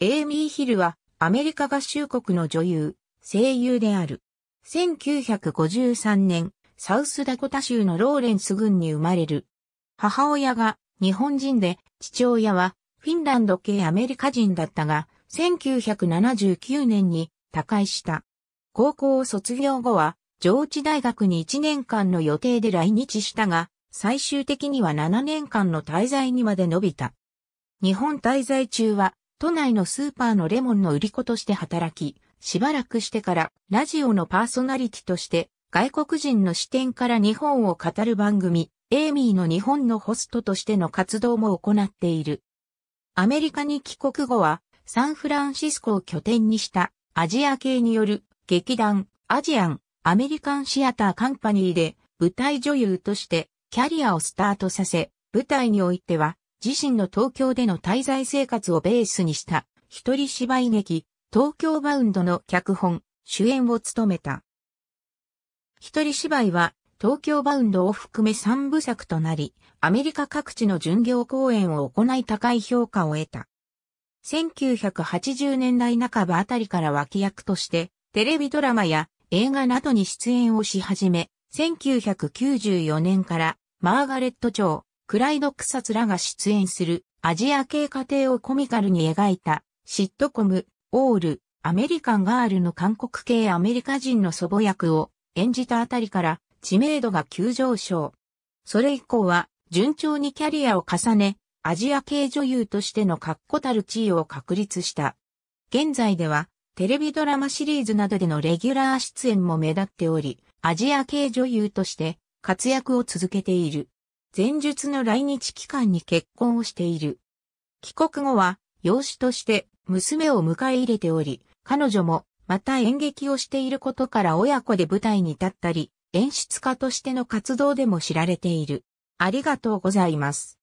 エイミー・ヒルはアメリカ合衆国の女優、声優である。1953年、サウスダコタ州のローレンス郡に生まれる。母親が日本人で、父親はフィンランド系アメリカ人だったが、1979年に他界した。高校を卒業後は、上智大学に1年間の予定で来日したが、最終的には7年間の滞在にまで伸びた。日本滞在中は都内のスーパーのレモンの売り子として働き、しばらくしてからラジオのパーソナリティとして外国人の視点から日本を語る番組、エイミーの日本のホストとしての活動も行っている。アメリカに帰国後はサンフランシスコを拠点にしたアジア系による劇団アジアンアメリカンシアターカンパニーで舞台女優としてキャリアをスタートさせ、舞台においては自身の東京での滞在生活をベースにした一人芝居劇、東京バウンドの脚本、主演を務めた。一人芝居は東京バウンドを含め三部作となり、アメリカ各地の巡業公演を行い高い評価を得た。1980年代半ばあたりから脇役として、テレビドラマや映画などに出演をし始め、1994年からマーガレット町、クライド・クサツらが出演するアジア系家庭をコミカルに描いたシットコム、オール、アメリカンガールの韓国系アメリカ人の祖母役を演じたあたりから知名度が急上昇。それ以降は順調にキャリアを重ね、アジア系女優としての確固たる地位を確立した。現在ではテレビドラマシリーズなどでのレギュラー出演も目立っており、アジア系女優として活躍を続けている。前述の来日期間に結婚をしている。帰国後は、養子として娘を迎え入れており、彼女もまた演劇をしていることから親子で舞台に立ったり、演出家としての活動でも知られている。ありがとうございます。